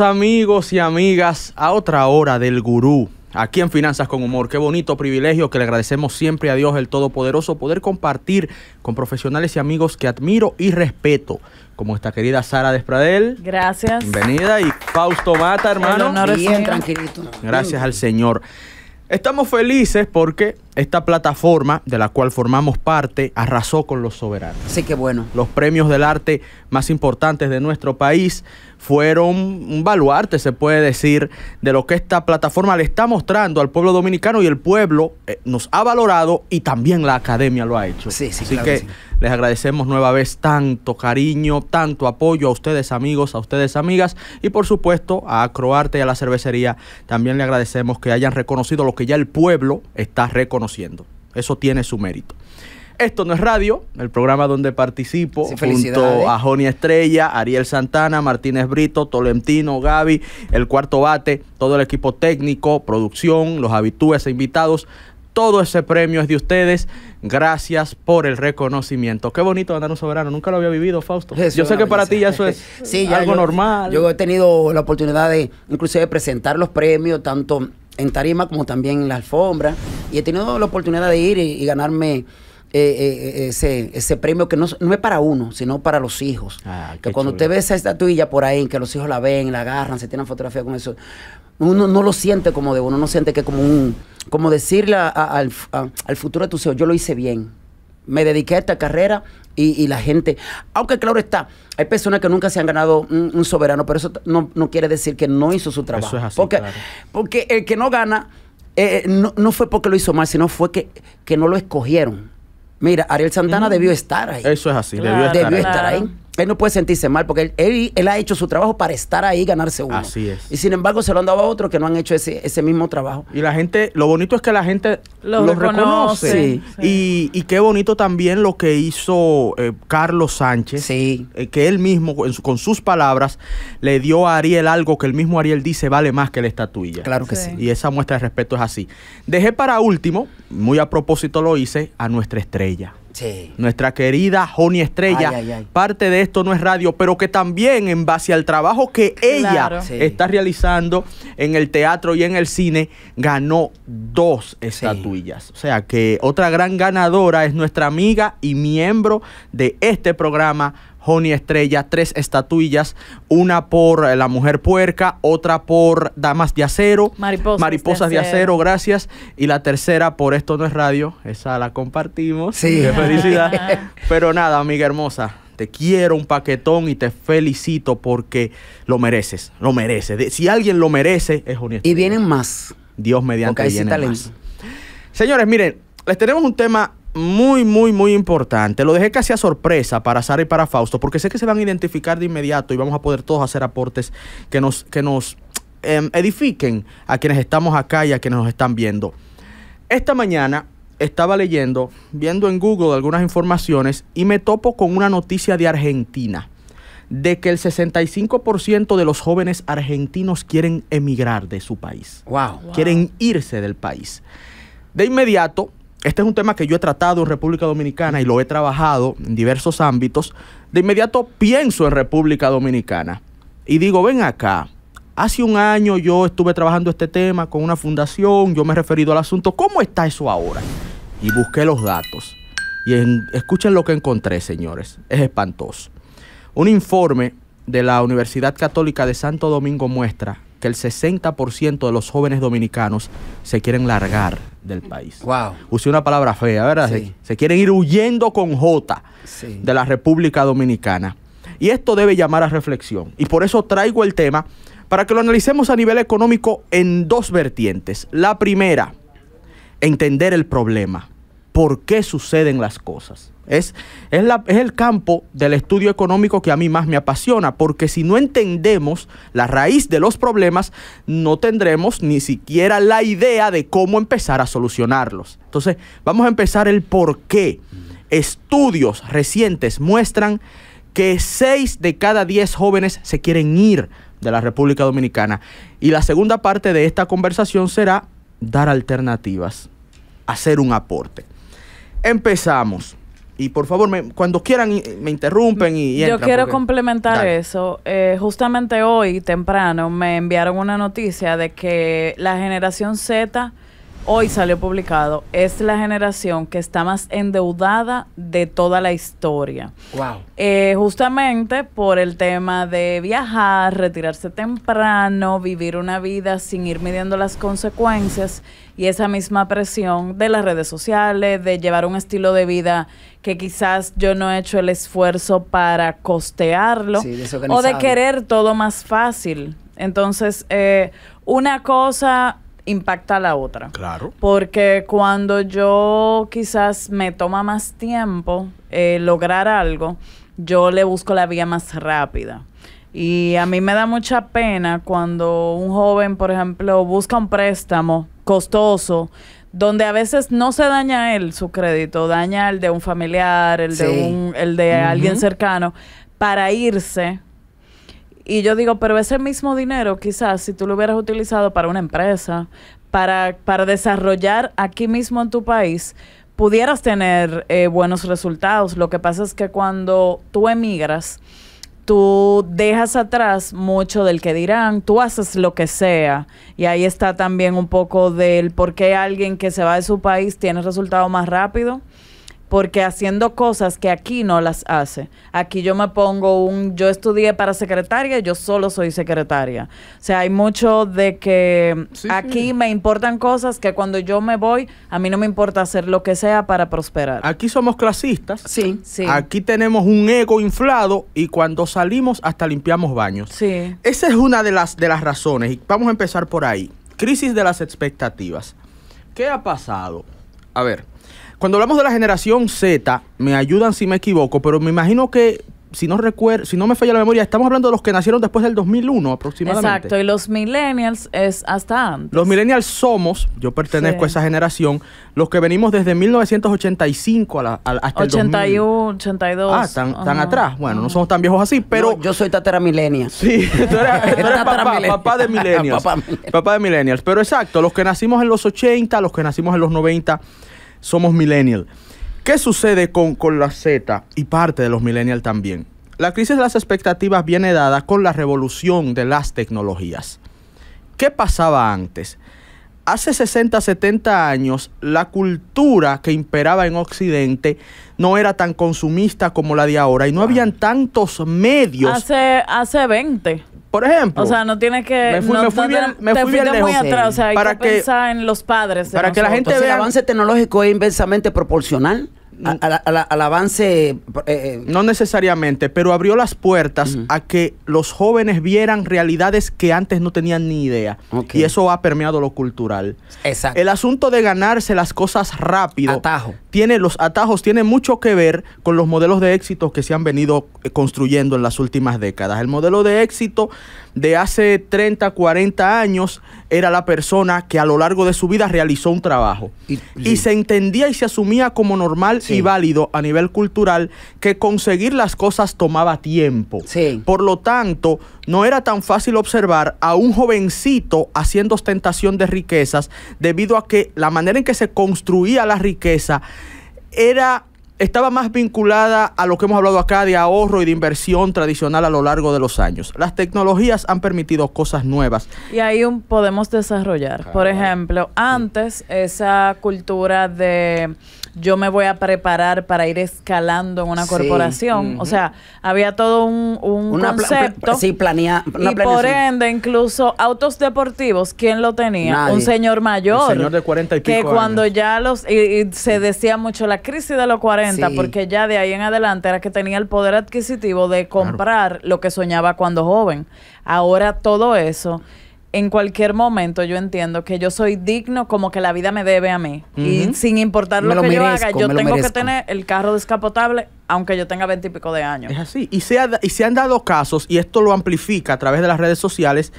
amigos y amigas a otra hora del gurú. Aquí en Finanzas con Humor, qué bonito privilegio que le agradecemos siempre a Dios el Todopoderoso poder compartir con profesionales y amigos que admiro y respeto, como esta querida Sara Despradel. Gracias. Bienvenida y Fausto Mata, hermano. Bien, tranquilito. Gracias al Señor. Estamos felices porque esta plataforma, de la cual formamos parte, arrasó con los soberanos. Sí, qué bueno. Los premios del arte más importantes de nuestro país fueron un baluarte, se puede decir, de lo que esta plataforma le está mostrando al pueblo dominicano y el pueblo eh, nos ha valorado y también la academia lo ha hecho. Sí, sí, Así claro que, que les agradecemos nueva vez tanto cariño, tanto apoyo a ustedes amigos, a ustedes amigas y por supuesto a Acroarte y a la cervecería. También le agradecemos que hayan reconocido lo que ya el pueblo está reconociendo eso tiene su mérito. Esto no es radio, el programa donde participo junto a Joni Estrella, Ariel Santana, Martínez Brito, Tolentino, Gaby, el cuarto bate, todo el equipo técnico, producción, los habitúes e invitados. Todo ese premio es de ustedes. Gracias por el reconocimiento. Qué bonito andar un soberano. Nunca lo había vivido, Fausto. yo sé que para ti ya eso es algo normal. Yo he tenido la oportunidad de, inclusive, presentar los premios, tanto en tarima como también en la alfombra. Y he tenido la oportunidad de ir y, ganarme eh, eh, eh, ese, ese, premio que no, no, es para uno, sino para los hijos. Ah, que cuando usted ve esa estatuilla por ahí, que los hijos la ven, la agarran, se tienen fotografía con eso, uno no lo siente como de uno, no siente que como un, como decirle al, al futuro de tu hijos, yo lo hice bien me dediqué a esta carrera y, la gente, aunque claro está, hay personas que nunca se han ganado un, soberano, pero eso no, quiere decir que no hizo su trabajo. porque, porque el que no gana eh, eh, no, fue porque lo hizo mal, sino fue que, que no lo escogieron. Mira, Ariel Santana debió estar ahí. Eso es así, debió estar ahí él no puede sentirse mal porque él, él, ha hecho su trabajo para estar ahí y ganarse uno. Así es. Y sin embargo se lo han dado a otros que no han hecho ese, mismo trabajo. Y la gente, lo bonito es que la gente lo, reconoce. Y, qué bonito también lo que hizo eh, Carlos Sánchez, sí. Eh, que él mismo con, con sus palabras le dio a Ariel algo que el mismo Ariel dice vale más que la estatuilla. Claro que sí. Y esa muestra de respeto es así. Dejé para último, muy a propósito lo hice, a nuestra estrella. Nuestra querida Joni Estrella. Parte de esto no es radio, pero que también en base al trabajo que ella está realizando en el teatro y en el cine, ganó dos estatuillas. O sea que otra gran ganadora es nuestra amiga y miembro de este programa, Joni Estrella, tres estatuillas, una por eh, La Mujer Puerca, otra por Damas de Acero, Mariposas, de, acero. gracias, y la tercera por Esto no es radio, esa la compartimos, sí. felicidad. Ah. Pero nada, amiga hermosa, te quiero un paquetón y te felicito porque lo mereces, lo mereces. si alguien lo merece, es Estrella. Y vienen más. Dios mediante. Porque más. Señores, miren, les tenemos un tema muy, muy, muy importante. Lo dejé casi a sorpresa para Sara y para Fausto, porque sé que se van a identificar de inmediato y vamos a poder todos hacer aportes que nos, que nos em, edifiquen a quienes estamos acá y a quienes nos están viendo. Esta mañana estaba leyendo, viendo en Google algunas informaciones y me topo con una noticia de Argentina, de que el 65% de los jóvenes argentinos quieren emigrar de su país. Wow. Quieren irse del país. De inmediato este es un tema que yo he tratado en República Dominicana y lo he trabajado en diversos ámbitos. De inmediato pienso en República Dominicana y digo, ven acá, hace un año yo estuve trabajando este tema con una fundación, yo me he referido al asunto, ¿cómo está eso ahora? Y busqué los datos. Y escuchen lo que encontré, señores, es espantoso. Un informe de la Universidad Católica de Santo Domingo muestra que el 60% de los jóvenes dominicanos se quieren largar del país. Wow. Usé una palabra fea, ¿verdad? Se, quieren ir huyendo con J de la República Dominicana. Y esto debe llamar a reflexión. Y por eso traigo el tema para que lo analicemos a nivel económico en dos vertientes. La primera, entender el problema por qué suceden las cosas. Es, el campo del estudio económico que a mí más me apasiona, porque si no entendemos la raíz de los problemas, no tendremos ni siquiera la idea de cómo empezar a solucionarlos. Entonces, vamos a empezar el por qué. Estudios recientes muestran que 6 de cada 10 jóvenes se quieren ir de la República Dominicana. Y la segunda parte de esta conversación será dar alternativas, hacer un aporte empezamos. Y por favor, me, cuando quieran, me interrumpen y... Yo quiero complementar eso. Eh, justamente hoy, temprano, me enviaron una noticia de que la generación Z, hoy salió publicado, es la generación que está más endeudada de toda la historia. Wow. Eh, justamente por el tema de viajar, retirarse temprano, vivir una vida sin ir midiendo las consecuencias y esa misma presión de las redes sociales, de llevar un estilo de vida que quizás yo no he hecho el esfuerzo para costearlo o de querer todo más fácil. Entonces, eh, una cosa impacta a la otra. Claro. Porque cuando yo quizás me toma más tiempo eh, lograr algo, yo le busco la vía más rápida. Y a mí me da mucha pena cuando un joven, por ejemplo, busca un préstamo costoso, donde a veces no se daña él su crédito, daña el de un familiar, el de, un, el de alguien cercano, para irse. Y yo digo, pero ese mismo dinero quizás si tú lo hubieras utilizado para una empresa, para, para desarrollar aquí mismo en tu país, pudieras tener eh, buenos resultados. Lo que pasa es que cuando tú emigras, tú dejas atrás mucho del que dirán, tú haces lo que sea. Y ahí está también un poco del por qué alguien que se va de su país tiene resultado más rápido porque haciendo cosas que aquí no las hace. Aquí yo me pongo un, yo estudié para secretaria, yo solo soy secretaria. O sea, hay mucho de que aquí me importan cosas que cuando yo me voy, a mí no me importa hacer lo que sea para prosperar. Aquí somos clasistas. Sí, sí. Aquí tenemos un ego inflado y cuando salimos hasta limpiamos baños. Sí. Esa es una de las, de las razones y vamos a empezar por ahí. Crisis de las expectativas. ¿Qué ha pasado? A ver, cuando hablamos de la generación Z, me ayudan si me equivoco, pero me imagino que si no recuerdo, si no me falla la memoria, estamos hablando de los que nacieron después del 2001 aproximadamente. Exacto, y los millennials es hasta antes. Los millennials somos, yo pertenezco a esa generación, los que venimos desde 1985 a hasta 81, 82. Ah, están atrás. Bueno, no somos tan viejos así, pero... yo soy tatera millennial. Sí, tú eres, papá, de millennials. papá de millennials. Pero exacto, los que nacimos en los 80, los que nacimos en los 90 somos millennial. ¿Qué sucede con, la Z y parte de los millennials también? La crisis de las expectativas viene dada con la revolución de las tecnologías. ¿Qué pasaba antes? Hace 60, 70 años, la cultura que imperaba en Occidente no era tan consumista como la de ahora y no habían tantos medios. Hace, hace 20. Por ejemplo. O sea, no tienes que. Me fui, muy atrás. O sea, hay que, pensar en los padres. para que la gente vea. El avance tecnológico es inversamente proporcional al, avance. Eh, eh, no necesariamente, pero abrió las puertas a que los jóvenes vieran realidades que antes no tenían ni idea. Y eso ha permeado lo cultural. Exacto. El asunto de ganarse las cosas rápido. Tiene, los atajos tiene mucho que ver con los modelos de éxito que se han venido eh, construyendo en las últimas décadas. El modelo de éxito de hace 30, 40 años era la persona que a lo largo de su vida realizó un trabajo. Y, se entendía y se asumía como normal y válido a nivel cultural que conseguir las cosas tomaba tiempo. Por lo tanto, no era tan fácil observar a un jovencito haciendo ostentación de riquezas debido a que la manera en que se construía la riqueza era estaba más vinculada a lo que hemos hablado acá de ahorro y de inversión tradicional a lo largo de los años. Las tecnologías han permitido cosas nuevas. Y ahí un, podemos desarrollar. Por ah. ejemplo, antes esa cultura de yo me voy a preparar para ir escalando en una corporación. O sea, había todo un, un concepto. sí, planea, y por ende, incluso autos deportivos, ¿quién lo tenía? Un señor mayor. Un señor de 40 Que cuando ya los... Y, se decía mucho la crisis de los 40, porque ya de ahí en adelante era que tenía el poder adquisitivo de comprar lo que soñaba cuando joven. Ahora todo eso en cualquier momento yo entiendo que yo soy digno como que la vida me debe a mí. Y sin importar lo, que yo haga, yo tengo que tener el carro descapotable aunque yo tenga veintipico de años. Es así. Y se, y se han dado casos, y esto lo amplifica a través de las redes sociales,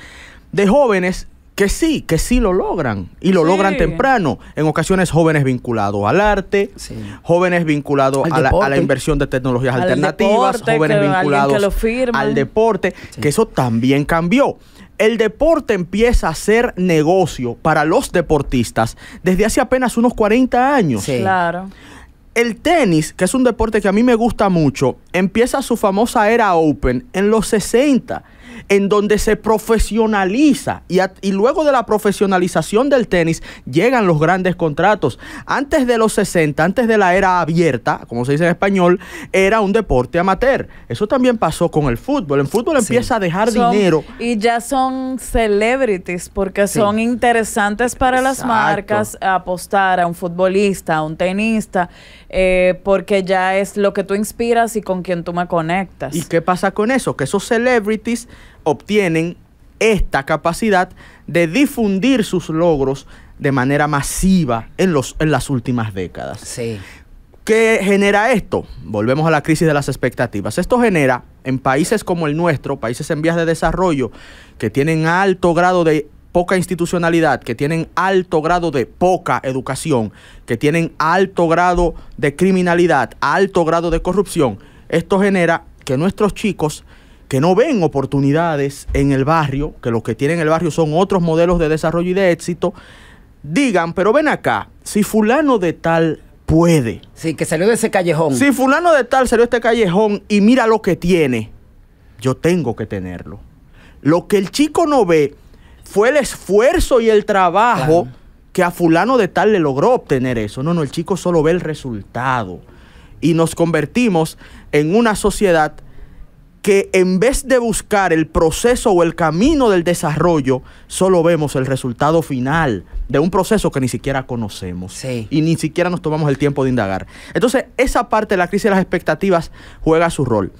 de jóvenes que sí, que sí lo logran y lo logran temprano. En ocasiones jóvenes vinculados al arte, jóvenes vinculados a la, inversión de tecnologías alternativas, jóvenes vinculados al deporte, que eso también cambió. El deporte empieza a ser negocio para los deportistas desde hace apenas unos 40 años. Claro. El tenis, que es un deporte que a mí me gusta mucho, empieza su famosa era Open en los 60 en donde se profesionaliza y, y, luego de la profesionalización del tenis llegan los grandes contratos. Antes de los 60, antes de la era abierta, como se dice en español, era un deporte amateur. Eso también pasó con el fútbol. El fútbol empieza a dejar dinero. Y ya son celebrities porque son interesantes para las marcas apostar a un futbolista, a un tenista. Eh, porque ya es lo que tú inspiras y con quien tú me conectas. ¿Y qué pasa con eso? Que esos celebrities obtienen esta capacidad de difundir sus logros de manera masiva en, los, en las últimas décadas. Sí. ¿Qué genera esto? Volvemos a la crisis de las expectativas. Esto genera en países como el nuestro, países en vías de desarrollo, que tienen alto grado de poca institucionalidad, que tienen alto grado de poca educación, que tienen alto grado de criminalidad, alto grado de corrupción, esto genera que nuestros chicos que no ven oportunidades en el barrio, que los que tienen el barrio son otros modelos de desarrollo y de éxito, digan, pero ven acá, si fulano de tal puede. Sí, que salió de ese callejón. Si fulano de tal salió de este callejón y mira lo que tiene, yo tengo que tenerlo. Lo que el chico no ve fue el esfuerzo y el trabajo que a fulano de tal le logró obtener eso. No, no, el chico solo ve el resultado. Y nos convertimos en una sociedad que en vez de buscar el proceso o el camino del desarrollo, solo vemos el resultado final de un proceso que ni siquiera conocemos y ni siquiera nos tomamos el tiempo de indagar. Entonces, esa parte de la crisis de las expectativas juega su rol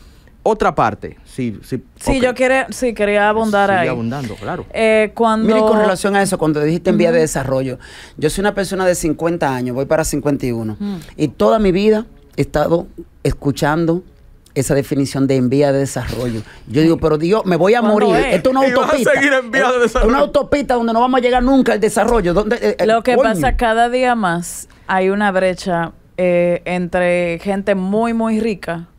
otra parte, sí, sí. Sí, yo quiere, sí, quería abundar ahí. ahí. abundando, claro. Eh, cuando... Mire, con relación a eso, cuando dijiste en vía de desarrollo, yo soy una persona de 50 años, voy para 51, y toda mi vida he estado escuchando esa definición de en vía de desarrollo. Yo digo, pero Dios, me voy a morir. Esto es una autopista. A Una autopista donde no vamos a llegar nunca al desarrollo. Eh, eh, Lo que pasa cada día más hay una brecha eh, entre gente muy, muy rica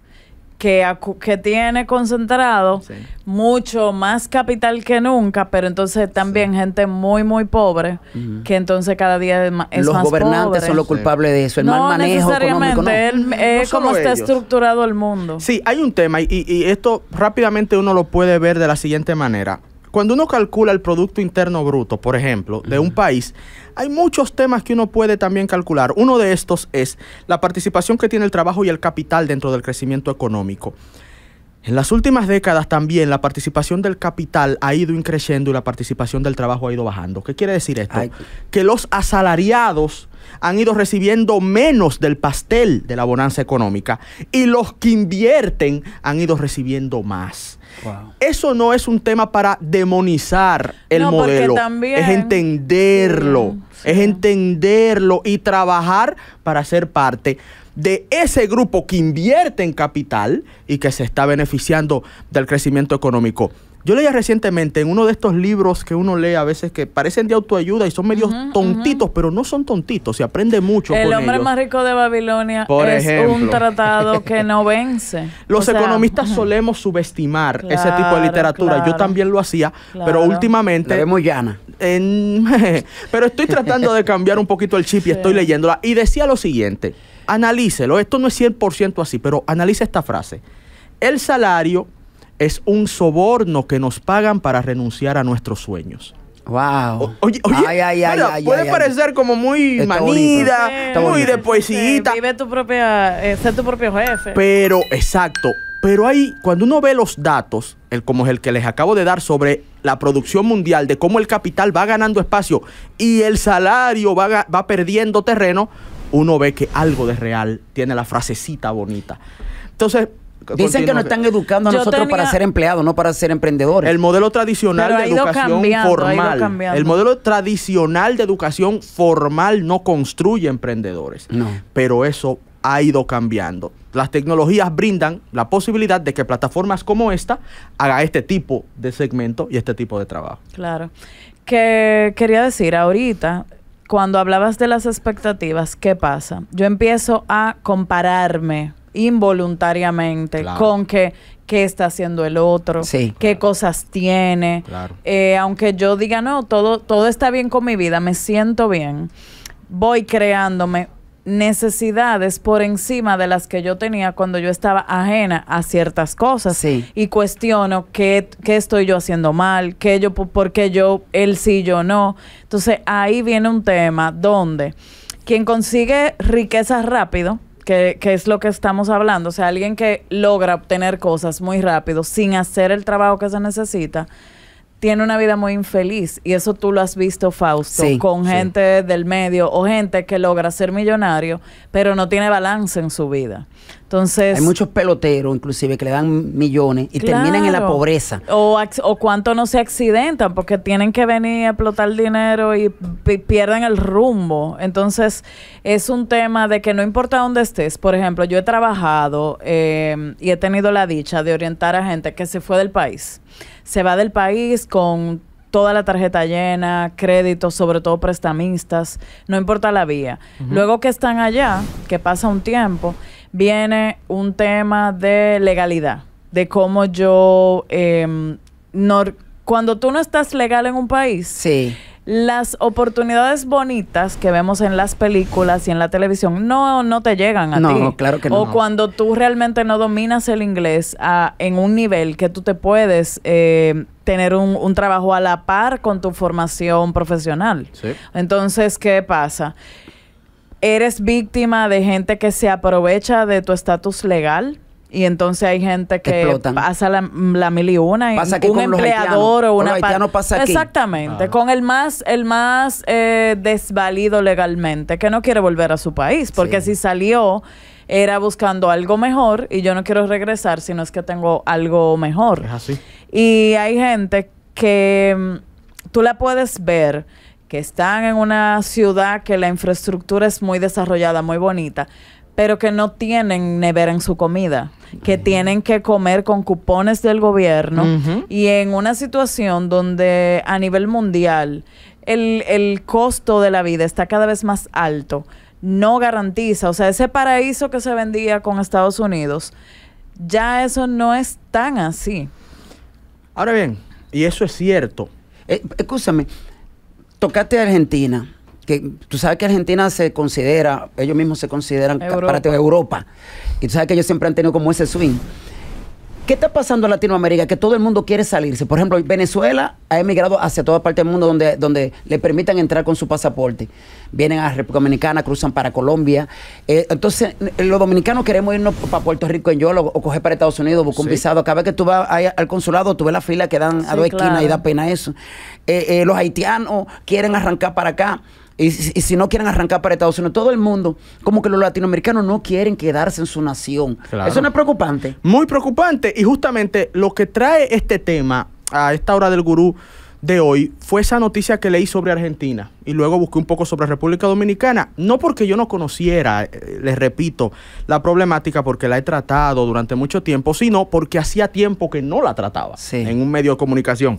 que, que tiene concentrado mucho más capital que nunca, pero entonces también gente muy, muy pobre, que entonces cada día es, más Los gobernantes son los culpables de eso, el mal manejo necesariamente, económico. No. está estructurado el mundo. Sí, hay un tema, y, y esto rápidamente uno lo puede ver de la siguiente manera cuando uno calcula el Producto Interno Bruto, por ejemplo, de un país, hay muchos temas que uno puede también calcular. Uno de estos es la participación que tiene el trabajo y el capital dentro del crecimiento económico. En las últimas décadas también la participación del capital ha ido increciendo y la participación del trabajo ha ido bajando. ¿Qué quiere decir esto? Que los asalariados han ido recibiendo menos del pastel de la bonanza económica y los que invierten han ido recibiendo más. Eso no es un tema para demonizar el modelo. Es entenderlo. es entenderlo y trabajar para ser parte de ese grupo que invierte en capital y que se está beneficiando del crecimiento económico. Yo leía recientemente en uno de estos libros que uno lee a veces que parecen de autoayuda y son medios tontitos, pero no son tontitos, se aprende mucho. El hombre más rico de Babilonia es un tratado que no vence. Los economistas solemos subestimar ese tipo de literatura. Yo también lo hacía, pero últimamente... muy llana. En, pero estoy tratando de cambiar un poquito el chip y estoy leyéndola. Y decía lo siguiente, analícelo, esto no es 100% así, pero analice esta frase. El salario es un soborno que nos pagan para renunciar a nuestros sueños. Wow. oye, oye puede parecer como muy manida, muy de poesita. Vive tu propia, eh, ser tu propio jefe. Pero, exacto. Pero ahí, cuando uno ve los datos, el, como es el que les acabo de dar sobre la producción mundial, de cómo el capital va ganando espacio y el salario va perdiendo terreno, uno ve que algo de real tiene la frasecita bonita. Entonces, Dicen que nos están educando a nosotros para ser empleados, no para ser emprendedores. El modelo tradicional de educación formal. El modelo tradicional de educación formal no construye emprendedores. Pero eso ha ido cambiando. Las tecnologías brindan la posibilidad de que plataformas como esta haga este tipo de segmento y este tipo de trabajo. Claro. Que quería decir ahorita, cuando hablabas de las expectativas, ¿qué pasa? Yo empiezo a compararme involuntariamente con que qué está haciendo el otro, qué cosas tiene. Eh, aunque yo diga, no, todo, todo está bien con mi vida, me siento bien, voy creándome necesidades por encima de las que yo tenía cuando yo estaba ajena a ciertas cosas y cuestiono qué, qué, estoy yo haciendo mal, que yo, por qué yo, él sí, yo no. Entonces ahí viene un tema donde quien consigue riquezas rápido, que, que, es lo que estamos hablando. O sea, alguien que logra obtener cosas muy rápido sin hacer el trabajo que se necesita, tiene una vida muy infeliz. Y eso tú lo has visto, Fausto, con gente del medio o gente que logra ser millonario, pero no tiene balance en su vida. Entonces, Hay muchos peloteros, inclusive, que le dan millones y terminan en la pobreza. O, o cuánto no se accidentan porque tienen que venir a explotar dinero y pierden el rumbo. Entonces, es un tema de que no importa dónde estés. Por ejemplo, yo he trabajado em, y he tenido la dicha de orientar a gente que se fue del país. Se va del país con toda la tarjeta llena, créditos, sobre todo prestamistas, no importa la vía. Luego que están allá, que pasa un tiempo viene un tema de legalidad, de cómo yo... Em, no, cuando tú no estás legal en un país, sí. las oportunidades bonitas que vemos en las películas y en la televisión no, no te llegan a no, ti. No, claro que no. O cuando tú realmente no dominas el inglés a, en un nivel que tú te puedes eh, tener un, trabajo a la par con tu formación profesional. Entonces, ¿qué pasa? eres víctima de gente que se aprovecha de tu estatus legal. Y entonces hay gente que pasa la, la, mil y una y pasa un empleador o una con pasa Exactamente, ah. con el más el más eh, desvalido legalmente que no quiere volver a su país, porque si salió era buscando algo mejor y yo no quiero regresar si no es que tengo algo mejor. Es así. Y hay gente que mm, tú la puedes ver que están en una ciudad que la infraestructura es muy desarrollada, muy bonita, pero que no tienen nevera en su comida, que tienen que comer con cupones del gobierno y en una situación donde a nivel mundial el, costo de la vida está cada vez más alto, no garantiza, o sea, ese paraíso que se vendía con Estados Unidos, ya eso no es tan así. Ahora bien, y eso es cierto. Eh, escúchame, tocaste Argentina, que tú sabes que Argentina se considera, ellos mismos se consideran parte de Europa. Y tú sabes que ellos siempre han tenido como ese swing. ¿Qué está pasando en Latinoamérica? Que todo el mundo quiere salirse. Por ejemplo, Venezuela ha emigrado hacia toda parte del mundo donde, donde le permitan entrar con su pasaporte. Vienen a República Dominicana, cruzan para Colombia. Eh, entonces, los dominicanos queremos irnos para Puerto Rico en Yolo o coger para Estados Unidos, buscar un visado. Cada vez que tú vas al consulado, tú ves la fila que dan a dos esquinas y da pena eso. Eh, eh, los haitianos quieren arrancar para acá y, si no quieren arrancar para Estados Unidos, todo el mundo, como que los latinoamericanos no quieren quedarse en su nación. Eso no es preocupante. Muy preocupante. Y justamente lo que trae este tema a esta hora del gurú de hoy fue esa noticia que leí sobre Argentina y luego busqué un poco sobre República Dominicana. No porque yo no conociera, eh, les repito, la problemática porque la he tratado durante mucho tiempo, sino porque hacía tiempo que no la trataba en un medio de comunicación.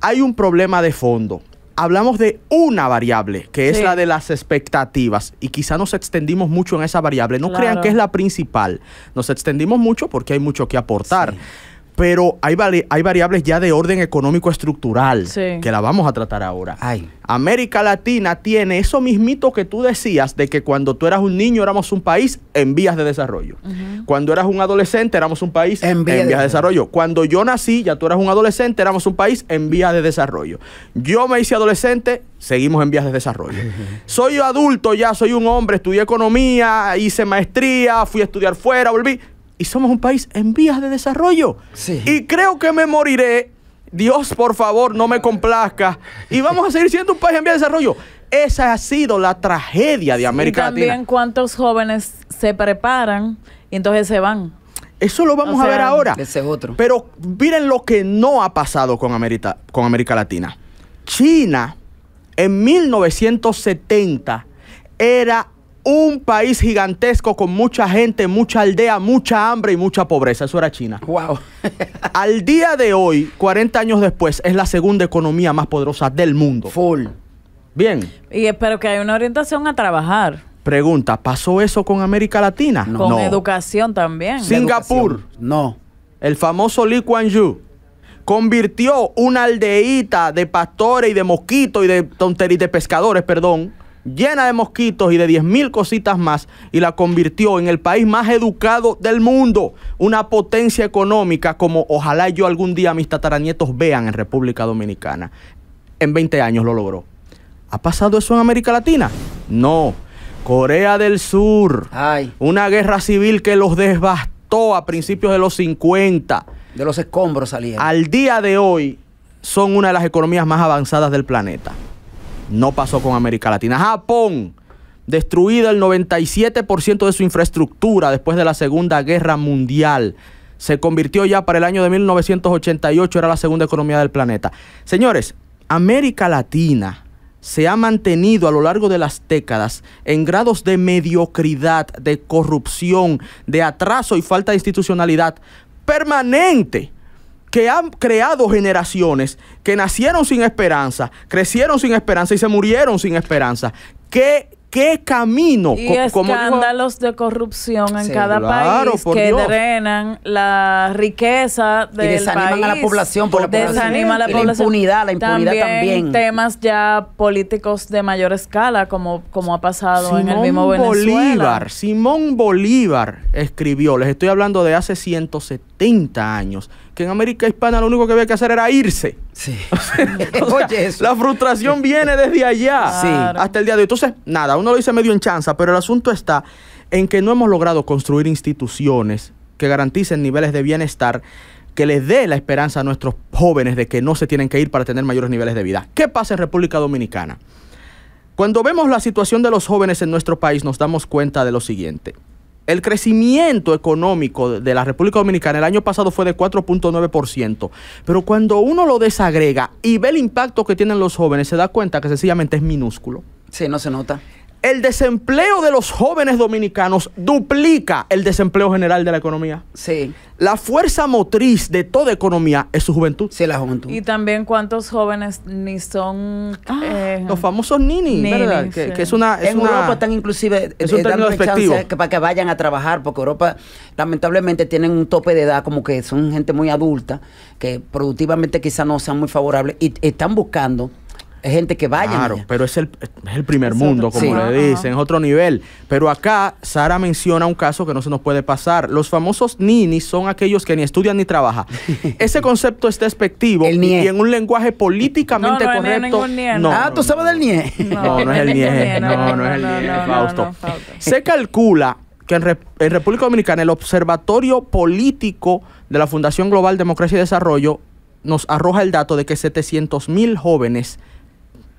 Hay un problema de fondo hablamos de una variable, que es la de las expectativas, y quizá nos extendimos mucho en esa variable. No crean que es la principal. Nos extendimos mucho porque hay mucho que aportar pero hay, hay variables ya de orden económico estructural que la vamos a tratar ahora. América Latina tiene eso mismito que tú decías de que cuando tú eras un niño éramos un país en vías de desarrollo. Cuando eras un adolescente éramos un país en, vías de, desarrollo. Cuando yo nací, ya tú eras un adolescente, éramos un país en vías de desarrollo. Yo me hice adolescente, seguimos en vías de desarrollo. Soy adulto ya, soy un hombre, estudié economía, hice maestría, fui a estudiar fuera, volví y somos un país en vías de desarrollo. Y creo que me moriré. Dios, por favor, no me complazca. Y vamos a seguir siendo un país en vías de desarrollo. Esa ha sido la tragedia de América y también cuántos jóvenes se preparan y entonces se van. Eso lo vamos a ver ahora. Ese es otro. Pero miren lo que no ha pasado con América, con América Latina. China en 1970 era un país gigantesco con mucha gente, mucha aldea, mucha hambre y mucha pobreza. Eso era China. Wow. Al día de hoy, 40 años después, es la segunda economía más poderosa del mundo. Full. Bien. Y espero que haya una orientación a trabajar. Pregunta, ¿pasó eso con América Latina? No. Con educación también. Singapur. No. El famoso Lee Kuan Yew convirtió una aldeíta de pastores y de mosquitos y de tonterías de pescadores, perdón llena de mosquitos y de mil cositas más y la convirtió en el país más educado del mundo, una potencia económica como ojalá yo algún día mis tataranietos vean en República Dominicana. En 20 años lo logró. ¿Ha pasado eso en América Latina? No. Corea del Sur, una guerra civil que los devastó a principios de los 50. De los escombros salieron. Al día de hoy son una de las economías más avanzadas del planeta. No pasó con América Latina. Japón, destruida el 97% de su infraestructura después de la Segunda Guerra Mundial. Se convirtió ya para el año de 1988, era la segunda economía del planeta. Señores, América Latina se ha mantenido a lo largo de las décadas en grados de mediocridad, de corrupción, de atraso y falta de institucionalidad permanente que han creado generaciones que nacieron sin esperanza, crecieron sin esperanza y se murieron sin esperanza qué camino. Y como escándalos de corrupción en cada país que drenan la riqueza del desaniman a la población por la desanima la, impunidad, también, Temas ya políticos de mayor escala, como, como ha pasado en el mismo Venezuela. Bolívar, Simón Bolívar escribió, les estoy hablando de hace 170 años, que en América Hispana lo único que había que hacer era irse Sí. Oye, La frustración viene desde allá sí. hasta el día de hoy. Entonces, nada, uno lo dice medio en chanza, pero el asunto está en que no hemos logrado construir instituciones que garanticen niveles de bienestar que les dé la esperanza a nuestros jóvenes de que no se tienen que ir para tener mayores niveles de vida. ¿Qué pasa en República Dominicana? Cuando vemos la situación de los jóvenes en nuestro país nos damos cuenta de lo siguiente el crecimiento económico de la República Dominicana el año pasado fue de 4.9%, pero cuando uno lo desagrega y ve el impacto que tienen los jóvenes, se da cuenta que sencillamente es minúsculo. Sí, no se nota el desempleo de los jóvenes dominicanos duplica el desempleo general de la economía. Sí. La fuerza motriz de toda economía es su juventud. Sí, la juventud. Y también cuántos jóvenes ni son... Ah, eh, los famosos nini, ¿verdad? Que, es una... Es en Europa están inclusive eh, es que, para que vayan a trabajar, porque Europa lamentablemente tienen un tope de edad, como que son gente muy adulta, que productivamente quizá no sean muy favorables, y están buscando gente que vaya. Claro, pero es el, primer mundo, como le dicen, es otro nivel. Pero acá Sara menciona un caso que no se nos puede pasar. Los famosos ninis son aquellos que ni estudian ni trabajan. Ese concepto es despectivo y, en un lenguaje políticamente correcto. No, no, ah, tú sabes del nie. No, no es el nie. No, no es el nie, Fausto. Se calcula que en, República Dominicana el Observatorio Político de la Fundación Global Democracia y Desarrollo nos arroja el dato de que 700 mil jóvenes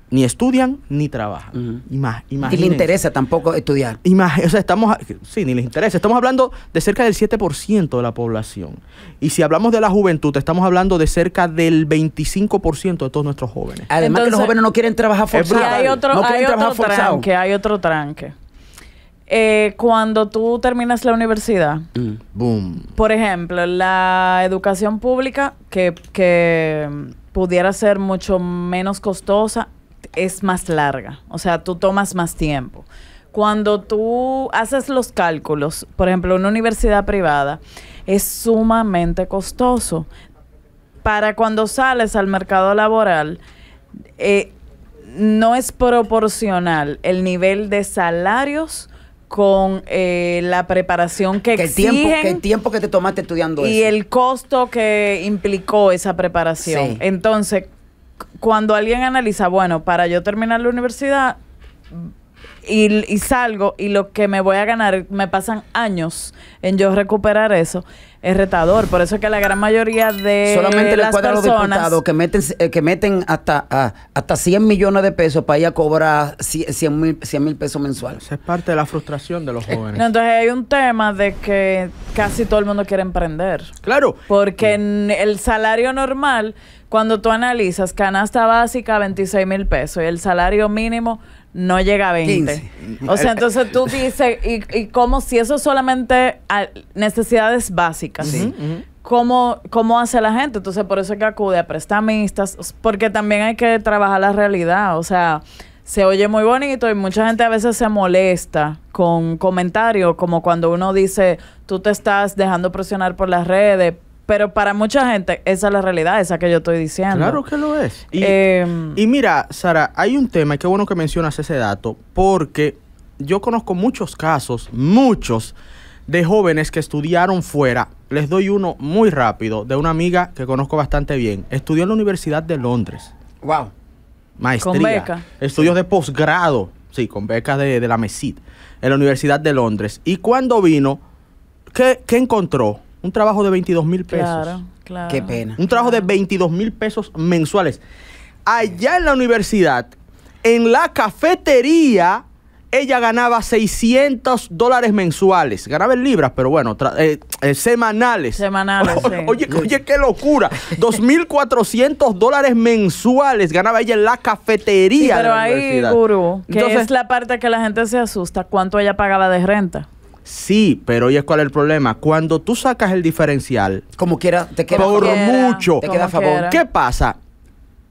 ni estudian ni trabajan. y más y más Ni les interesa tampoco estudiar. más o sea, estamos, sí, ni les interesa. Estamos hablando de cerca del 7% de la población. Y si hablamos de la juventud, estamos hablando de cerca del 25% de todos nuestros jóvenes. Además que los jóvenes no quieren trabajar forzado. Hay otro, no quieren hay otro forzado. tranque, hay otro tranque. Eh, cuando tú terminas la universidad, mm. boom. por ejemplo, la educación pública que, que pudiera ser mucho menos costosa es más larga, o sea, tú tomas más tiempo. Cuando tú haces los cálculos, por ejemplo, en una universidad privada es sumamente costoso. Para cuando sales al mercado laboral, eh, no es proporcional el nivel de salarios con eh, la preparación que, que el tiempo que te tomaste estudiando y eso. Y el costo que implicó esa preparación. Entonces, cuando alguien analiza, bueno, para yo terminar la universidad y, salgo y lo que me voy a ganar, me pasan años en yo recuperar eso, es retador. Por eso es que la gran mayoría de Solamente las personas... los diputados que meten, eh, que meten hasta, hasta 100 millones de pesos para ir a cobrar 100 mil pesos mensuales. Esa es parte de la frustración de los eh, jóvenes. entonces hay un tema de que casi todo el mundo quiere emprender. Claro. Porque el salario normal, cuando tú analizas canasta básica, 26 mil pesos, y el salario mínimo no llega a 20. O sea, entonces tú dices, y, y como si eso solamente necesidades básicas. ¿Cómo, hace la gente? Entonces, por eso es que acude a prestamistas, porque también hay que trabajar la realidad. O sea, se oye muy bonito y mucha gente a veces se molesta con comentarios, como cuando uno dice, tú te estás dejando presionar por las redes, pero para mucha gente esa es la realidad, esa que yo estoy diciendo. Claro que lo es. y em, mira, Sara, hay un tema, y qué bueno que mencionas ese dato, porque yo conozco muchos casos, muchos, de jóvenes que estudiaron fuera les doy uno muy rápido de una amiga que conozco bastante bien. Estudió en la Universidad de Londres. Wow. Maestría. Con beca. Estudios de posgrado. Sí, con becas de, la MESID. En la Universidad de Londres. Y cuando vino, ¿qué, qué encontró? Un trabajo de 22 mil pesos. Claro, claro. Qué pena. Un trabajo de 22 mil pesos mensuales. Allá en la universidad, en la cafetería ella ganaba 600 dólares mensuales. Ganaba en libras, pero bueno, eh, eh, semanales. Semanales. Oye, oye, qué locura. 2.400 dólares mensuales ganaba ella en la cafetería. pero ahí, Guru, que Entonces, es la parte que la gente se asusta, cuánto ella pagaba de renta. Sí, pero oye, ¿cuál es el problema? Cuando tú sacas el diferencial, como quiera, te queda por mucho, te queda favor. ¿Qué pasa?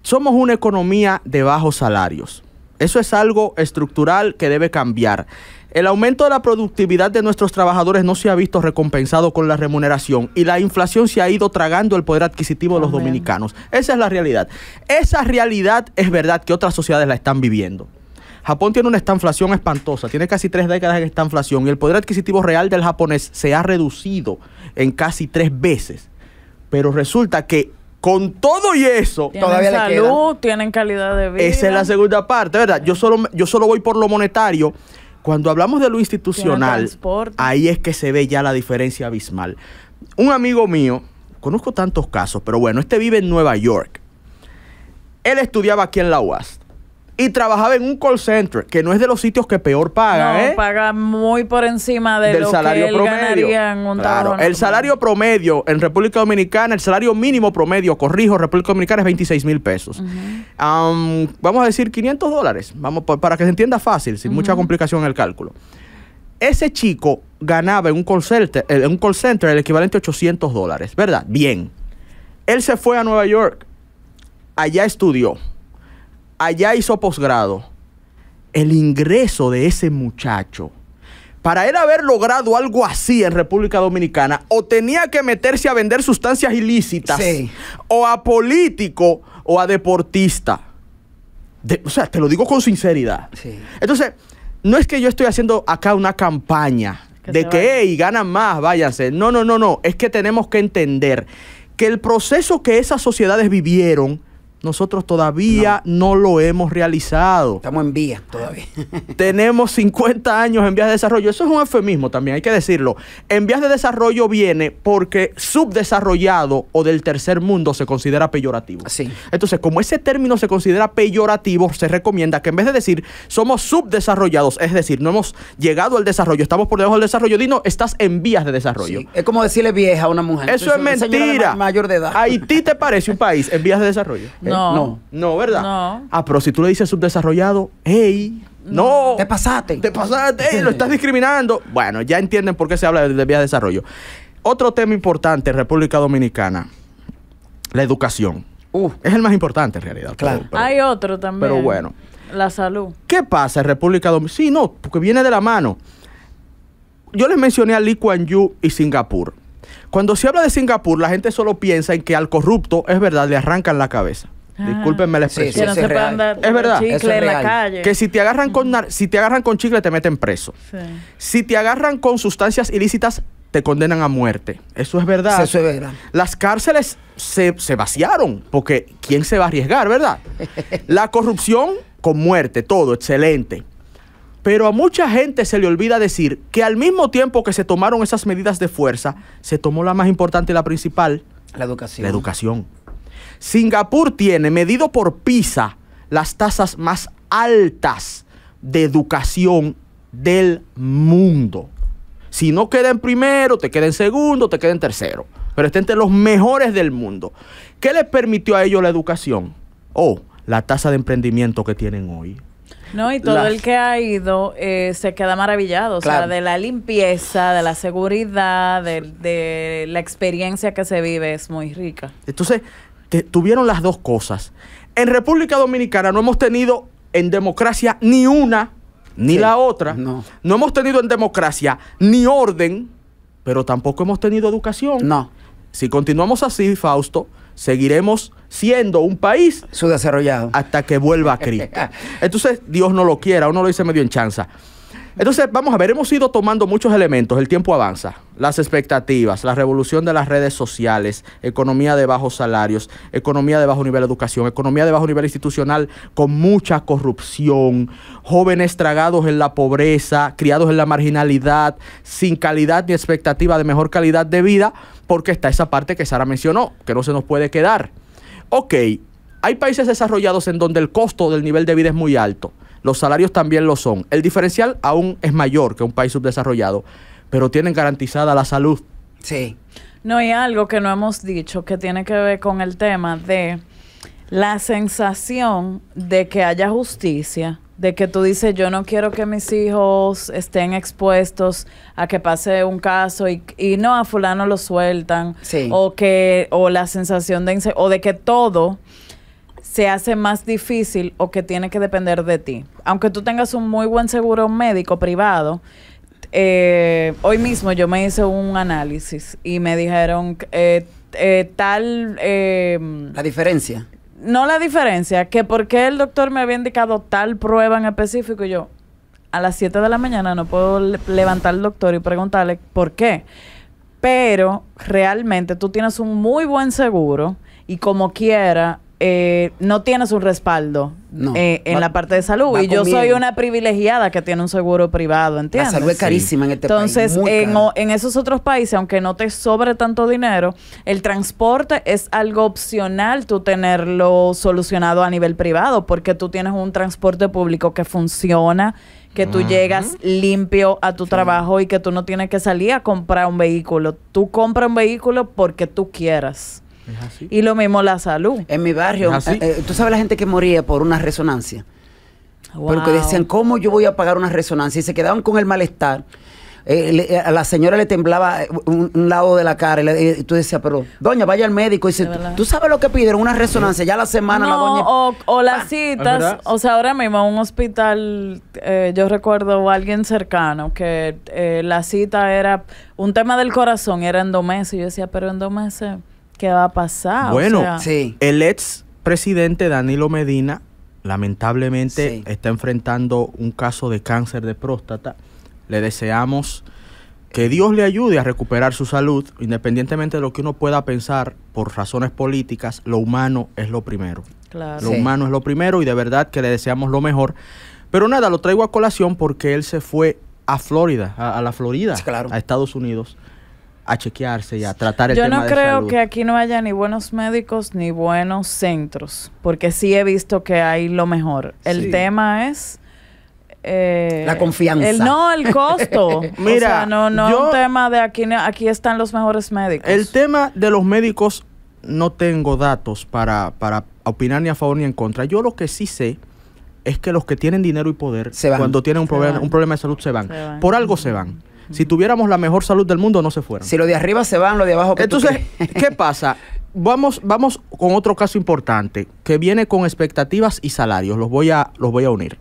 Somos una economía de bajos salarios. Eso es algo estructural que debe cambiar. El aumento de la productividad de nuestros trabajadores no se ha visto recompensado con la remuneración y la inflación se ha ido tragando el poder adquisitivo de los dominicanos. Esa es la realidad. Esa realidad es verdad que otras sociedades la están viviendo. Japón tiene una estanflación espantosa, tiene casi tres décadas de estanflación y el poder adquisitivo real del japonés se ha reducido en casi tres veces. Pero resulta que con todo y eso, tienen todavía salud, tienen calidad de vida. Esa es la segunda parte, ¿verdad? Yo solo, yo solo voy por lo monetario. Cuando hablamos de lo institucional, ahí es que se ve ya la diferencia abismal. Un amigo mío, conozco tantos casos, pero bueno, este vive en Nueva York. Él estudiaba aquí en la UAS y trabajaba en un call center, que no es de los sitios que peor paga, no, ¿eh? paga muy por encima de del salario que promedio. claro, el salario promedio en República Dominicana, el salario mínimo promedio, corrijo, República Dominicana es 26 mil pesos. vamos a decir 500 dólares, vamos, para que se entienda fácil, sin mucha complicación en el cálculo. Ese chico ganaba en un call center, eh, en un call center el equivalente a 800 dólares, ¿verdad? Bien. Él se fue a Nueva York, allá estudió allá hizo posgrado, el ingreso de ese muchacho, para él haber logrado algo así en República Dominicana, o tenía que meterse a vender sustancias ilícitas, o a político, o a deportista. o sea, te lo digo con sinceridad. Entonces, no es que yo estoy haciendo acá una campaña de que, hey, ganan más, váyanse. No, no, no, no. Es que tenemos que entender que el proceso que esas sociedades vivieron nosotros todavía no, lo hemos realizado. Estamos en vías todavía. Tenemos 50 años en vías de desarrollo. Eso es un eufemismo también, hay que decirlo. En vías de desarrollo viene porque subdesarrollado o del tercer mundo se considera peyorativo. Sí. Entonces, como ese término se considera peyorativo, se recomienda que en vez de decir somos subdesarrollados, es decir, no hemos llegado al desarrollo, estamos por debajo del desarrollo, Dino, estás en vías de desarrollo. Es como decirle vieja a una mujer. Eso es mentira. mayor de edad. Haití te parece un país en vías de desarrollo. No, no. No. ¿verdad? No. Ah, pero si tú le dices subdesarrollado, hey. No. Te pasaste. Te pasaste. Hey, lo estás discriminando. Bueno, ya entienden por qué se habla de, vía de desarrollo. Otro tema importante en República Dominicana, la educación. Uh, es el más importante en realidad. Claro. Hay otro también. Pero bueno. La salud. ¿Qué pasa en República Dominicana? Sí, no, porque viene de la mano. Yo les mencioné a Lee Kuan Yew y Singapur. Cuando se habla de Singapur, la gente solo piensa en que al corrupto, es verdad, le arrancan la cabeza. Ah. Discúlpenme la expresión. es verdad. Que si te agarran con mm. si te agarran con chicle te meten preso. Si te agarran con sustancias ilícitas te condenan a muerte. Eso es verdad. Eso es verdad. Las cárceles se, se vaciaron porque ¿quién se va a arriesgar, verdad? la corrupción con muerte, todo, excelente. Pero a mucha gente se le olvida decir que al mismo tiempo que se tomaron esas medidas de fuerza, se tomó la más importante y la principal. La educación. La educación. Singapur tiene, medido por PISA, las tasas más altas de educación del mundo. Si no queda en primero, te queda en segundo, te queda en tercero. Pero está entre los mejores del mundo. ¿Qué les permitió a ellos la educación? o oh, la tasa de emprendimiento que tienen hoy. No, y todo el que ha ido eh, se queda maravillado. O sea, de la limpieza, de la seguridad, de, la experiencia que se vive es muy rica. Entonces, tuvieron las dos cosas. En República Dominicana no hemos tenido en democracia ni una ni la otra. No. no hemos tenido en democracia ni orden, pero tampoco hemos tenido educación. No. Si continuamos así, Fausto, seguiremos siendo un país subdesarrollado hasta que vuelva a Cristo. Entonces, Dios no lo quiera, uno lo dice medio en chanza. Entonces, vamos a ver, hemos ido tomando muchos elementos, el tiempo avanza, las expectativas, la revolución de las redes sociales, economía de bajos salarios, economía de bajo nivel de educación, economía de bajo nivel institucional con mucha corrupción, jóvenes tragados en la pobreza, criados en la marginalidad, sin calidad ni expectativa de mejor calidad de vida, porque está esa parte que Sara mencionó, que no se nos puede quedar. Ok, hay países desarrollados en donde el costo del nivel de vida es muy alto. Los salarios también lo son. El diferencial aún es mayor que un país subdesarrollado, pero tienen garantizada la salud. Sí. No, hay algo que no hemos dicho que tiene que ver con el tema de la sensación de que haya justicia, de que tú dices, yo no quiero que mis hijos estén expuestos a que pase un caso y, no a fulano lo sueltan, sí. o que o la sensación de o de que todo se hace más difícil o que tiene que depender de ti. Aunque tú tengas un muy buen seguro médico privado, eh, hoy mismo yo me hice un análisis y me dijeron eh, eh, tal... la diferencia. No la diferencia, que porque el doctor me había indicado tal prueba en específico y yo a las 7 de la mañana no puedo levantar al doctor y preguntarle por qué. Pero realmente tú tienes un muy buen seguro y como quiera eh, no tienes un respaldo eh, en la parte de salud. Y yo soy una privilegiada que tiene un seguro privado, ¿entiendes? La salud es carísima en este país. Entonces, en, esos otros países, aunque no te sobre tanto dinero, el transporte es algo opcional tú tenerlo solucionado a nivel privado, porque tú tienes un transporte público que funciona, que tú llegas limpio a tu trabajo y que tú no tienes que salir a comprar un vehículo. Tú compras un vehículo porque tú quieras. Y lo mismo la salud. En mi barrio, eh, eh, tú sabes la gente que moría por una resonancia. Porque decían, ¿cómo yo voy a pagar una resonancia? Y se quedaban con el malestar. Eh, a la señora le temblaba un, lado de la cara y, tú decías, pero doña, vaya al médico. Y ¿tú sabes lo que pidieron? Una resonancia, ya la semana la doña... O, ah. las citas, o sea, ahora mismo en un hospital, yo recuerdo a alguien cercano que la cita era un tema del corazón, era en dos meses. Y yo decía, pero en dos meses ¿Qué va a pasar? Bueno, el ex presidente Danilo Medina lamentablemente está enfrentando un caso de cáncer de próstata. Le deseamos que Dios le ayude a recuperar su salud, independientemente de lo que uno pueda pensar por razones políticas, lo humano es lo primero. Lo humano es lo primero y de verdad que le deseamos lo mejor. Pero nada, lo traigo a colación porque él se fue a Florida, a, la Florida, claro. a Estados Unidos, a chequearse y a tratar el Yo no creo que aquí no haya ni buenos médicos ni buenos centros, porque sí he visto que hay lo mejor. El tema es... Eh, la confianza. no, el costo. Mira, o no, no es un tema de aquí, aquí están los mejores médicos. El tema de los médicos no tengo datos para, opinar ni a favor ni en contra. Yo lo que sí sé es que los que tienen dinero y poder, cuando tienen un, problema, un problema de salud, se van. Por algo se van. Si tuviéramos la mejor salud del mundo, no se fueran. Si lo de arriba se van, lo de abajo. ¿qué Entonces, ¿qué pasa? Vamos, vamos con otro caso importante que viene con expectativas y salarios. Los voy a, los voy a unir.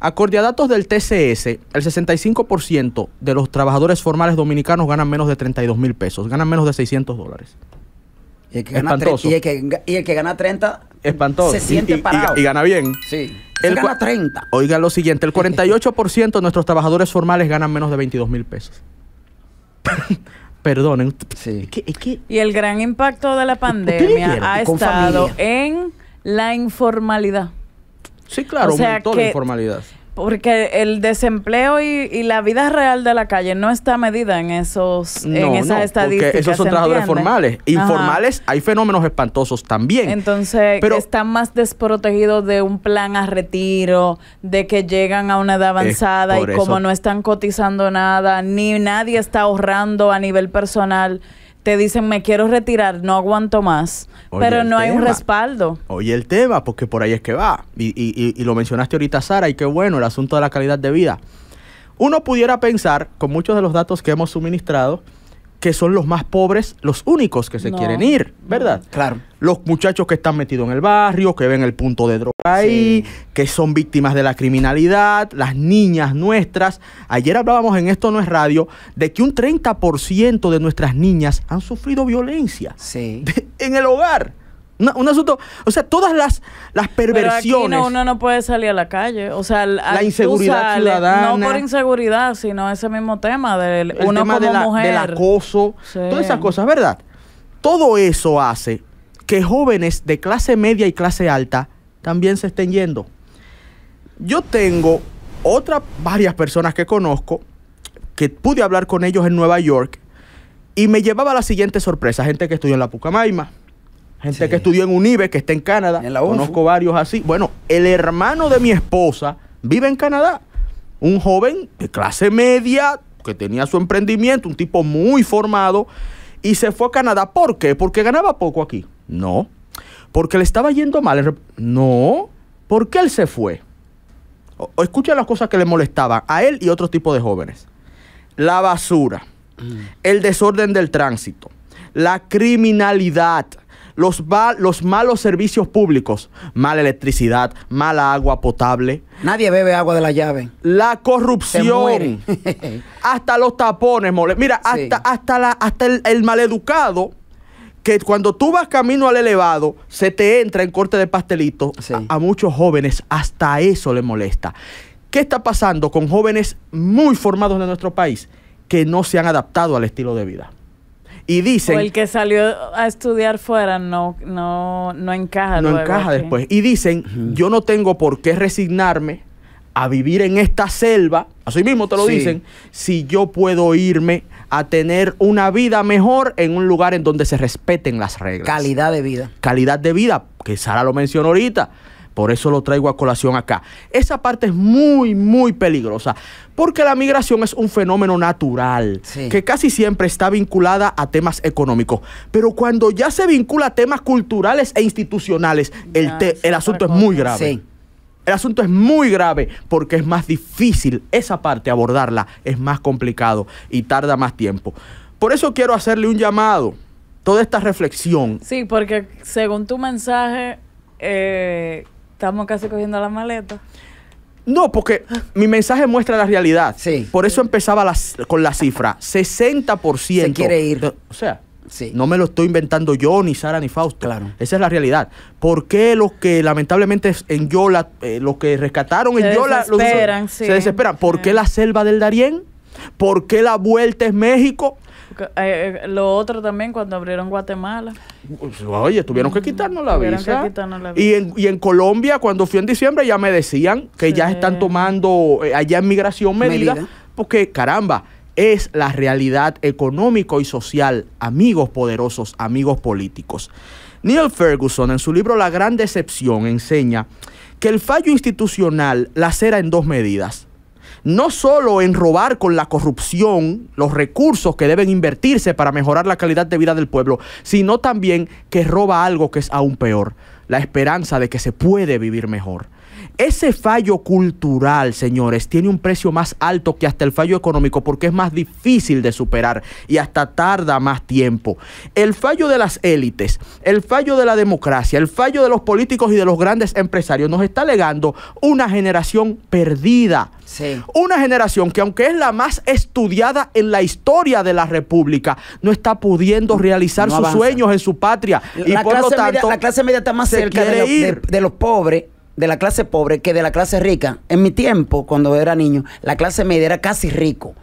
Acorde a datos del TCS, el 65% de los trabajadores formales dominicanos ganan menos de 32 mil pesos, ganan menos de 600 dólares. Y el que gana, y el que, gana 30 Espantoso. se siente y, parado. Y, gana bien. Sí. El gana 30. Oiga lo siguiente, el 48% de nuestros trabajadores formales ganan menos de 22 mil pesos. Perdonen. Sí. y el gran impacto de la pandemia ha estado en la informalidad. Sí, claro, o sea, la informalidad. Porque el desempleo y, la vida real de la calle no está medida en esos en esas no, estadísticas. Porque esos son trabajadores formales. Informales hay fenómenos espantosos también. Entonces, Pero, están más desprotegidos de un plan a retiro, de que llegan a una edad avanzada y como no están cotizando nada, ni nadie está ahorrando a nivel personal te dicen me quiero retirar, no aguanto más, pero no hay un respaldo. Oye el tema, porque por ahí es que va. Y, y, y, y lo mencionaste ahorita, Sara, y qué bueno, el asunto de la calidad de vida. Uno pudiera pensar, con muchos de los datos que hemos suministrado, que son los más pobres los únicos que se quieren ir, ¿verdad? Claro. Los muchachos que están metidos en el barrio, que ven el punto de droga ahí, que son víctimas de la criminalidad, las niñas nuestras. Ayer hablábamos en Esto No es Radio de que un 30% de nuestras niñas han sufrido violencia en el hogar un asunto, o sea, todas las, las perversiones. Pero aquí no, uno no puede salir a la calle. O sea, la inseguridad ciudadana. No por inseguridad, sino ese mismo tema del el tema de la, Del acoso. Todas esas cosas, ¿verdad? Todo eso hace que jóvenes de clase media y clase alta también se estén yendo. Yo tengo otras varias personas que conozco que pude hablar con ellos en Nueva York y me llevaba la siguiente sorpresa, gente que estudió en la Pucamaima gente que estudió en Unive, que está en Canadá. En la Conozco varios así. Bueno, el hermano de mi esposa vive en Canadá. Un joven de clase media que tenía su emprendimiento, un tipo muy formado, y se fue a Canadá. ¿Por qué? ¿Porque ganaba poco aquí? No. ¿Porque le estaba yendo mal? No. ¿Por qué él se fue? O, escucha las cosas que le molestaban a él y otro tipo de jóvenes. La basura, mm. el desorden del tránsito, la criminalidad, los, malos servicios públicos, mala electricidad, mala agua potable. Nadie bebe agua de la llave. La corrupción. hasta los tapones, mole. Mira, hasta, hasta el, maleducado que cuando tú vas camino al elevado, se te entra en corte de pastelitos A, muchos jóvenes hasta eso le molesta. ¿Qué está pasando con jóvenes muy formados de nuestro país que no se han adaptado al estilo de vida? Y dicen... O el que salió a estudiar fuera no, no, no encaja. No encaja después. Y dicen, yo no tengo por qué resignarme a vivir en esta selva, así mismo te lo dicen, si yo puedo irme a tener una vida mejor en un lugar en donde se respeten las reglas. Calidad de vida. Calidad de vida, que Sara lo mencionó ahorita. Por eso lo traigo a colación acá. Esa parte es muy, muy peligrosa, porque la migración es un fenómeno natural, que casi siempre está vinculada a temas económicos. Pero cuando ya se vincula a temas culturales e institucionales, el, el asunto es muy grave. Sí. El asunto es muy grave porque es más difícil esa parte abordarla, es más complicado y tarda más tiempo. Por eso quiero hacerle un llamado, toda esta reflexión. Sí, porque según tu mensaje, eh, Estamos casi cogiendo la maleta. No, porque mi mensaje muestra la realidad. Por eso empezaba con la cifra. 60%. Se quiere ir. O sea, no me lo estoy inventando yo, ni Sara, ni Fausto. Claro. Esa es la realidad. ¿Por qué los que lamentablemente eh, en Yola, los que rescataron en Yola... Desesperan, sí. Se desesperan. ¿Por qué la selva del Darién? ¿Por qué la vuelta es México? Eh, eh, lo otro también, cuando abrieron Guatemala. Pues, oye, tuvieron que quitarnos la, visa. Y, en, y en Colombia, cuando fui en diciembre, ya me decían que ya están tomando eh, allá en migración medidas. Porque, caramba, es la realidad económico y social, amigos poderosos, amigos políticos. Neil Ferguson, en su libro La Gran Decepción, enseña que el fallo institucional lacera en dos medidas no solo en robar con la corrupción los recursos que deben invertirse para mejorar la calidad de vida del pueblo, sino también que roba algo que es aún peor, la esperanza de que se puede vivir mejor. Ese fallo cultural, señores, tiene un precio más alto que hasta el fallo económico porque es más difícil de superar y hasta tarda más tiempo. El fallo de las élites, el fallo de la democracia, el fallo de los políticos y de los grandes empresarios nos está legando una generación perdida. Una generación que aunque es la más estudiada en la historia de la República, no está pudiendo realizar sus sueños en su patria. y por lo tanto, la clase media está más cerca de, de los pobres de la clase pobre que de la clase rica. En mi tiempo, cuando era niño, la clase media era casi rico.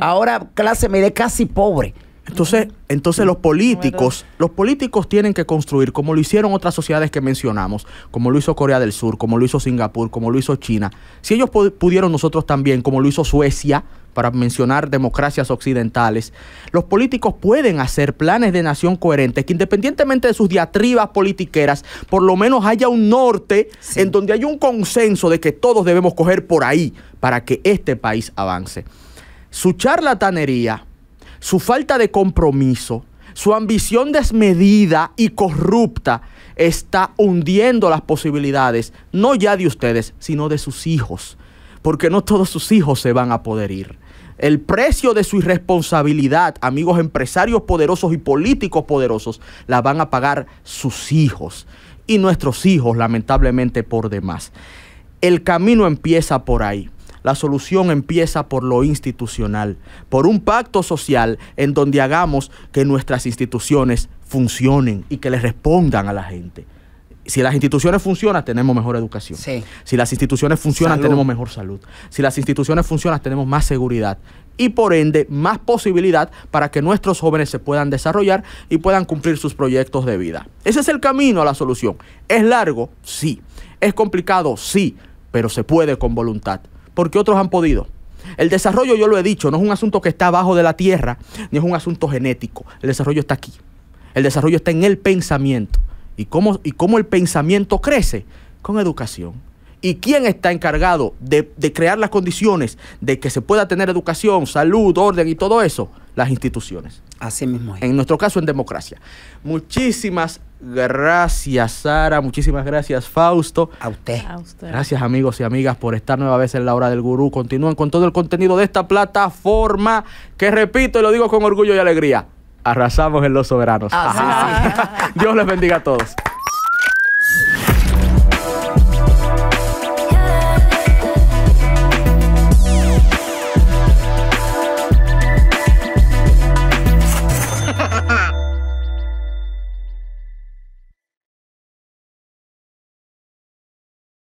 Ahora clase media es casi pobre. Entonces, entonces los políticos, los políticos tienen que construir, como lo hicieron otras sociedades que mencionamos, como lo hizo Corea del Sur, como lo hizo Singapur, como lo hizo China. Si ellos pudieron nosotros también, como lo hizo Suecia, para mencionar democracias occidentales, los políticos pueden hacer planes de nación coherentes que independientemente de sus diatribas politiqueras, por lo menos haya un norte en donde haya un consenso de que todos debemos coger por ahí para que este país avance. Su charlatanería, su falta de compromiso, su ambición desmedida y corrupta está hundiendo las posibilidades, no ya de ustedes, sino de sus hijos, porque no todos sus hijos se van a poder ir. El precio de su irresponsabilidad, amigos empresarios poderosos y políticos poderosos, la van a pagar sus hijos y nuestros hijos, lamentablemente, por demás. El camino empieza por ahí. La solución empieza por lo institucional, por un pacto social en donde hagamos que nuestras instituciones funcionen y que les respondan a la gente si las instituciones funcionan, tenemos mejor educación. Si las instituciones funcionan, tenemos mejor salud. Si las instituciones funcionan, tenemos más seguridad. Y por ende, más posibilidad para que nuestros jóvenes se puedan desarrollar y puedan cumplir sus proyectos de vida. Ese es el camino a la solución. ¿Es largo? Sí. ¿Es complicado? Sí. Pero se puede con voluntad. Porque otros han podido. El desarrollo, yo lo he dicho, no es un asunto que está abajo de la tierra, ni es un asunto genético. El desarrollo está aquí. El desarrollo está en el pensamiento. ¿Y cómo, y cómo el pensamiento crece? Con educación. ¿Y quién está encargado de, crear las condiciones de que se pueda tener educación, salud, orden y todo eso? Las instituciones. Así mismo. En nuestro caso, en democracia. Muchísimas Gracias, Sara. Muchísimas gracias, Fausto. A usted. Gracias, amigos y amigas, por estar nueva vez en la hora del gurú. Continúen con todo el contenido de esta plataforma que, repito y lo digo con orgullo y alegría, arrasamos en Los Soberanos. Dios les bendiga a todos.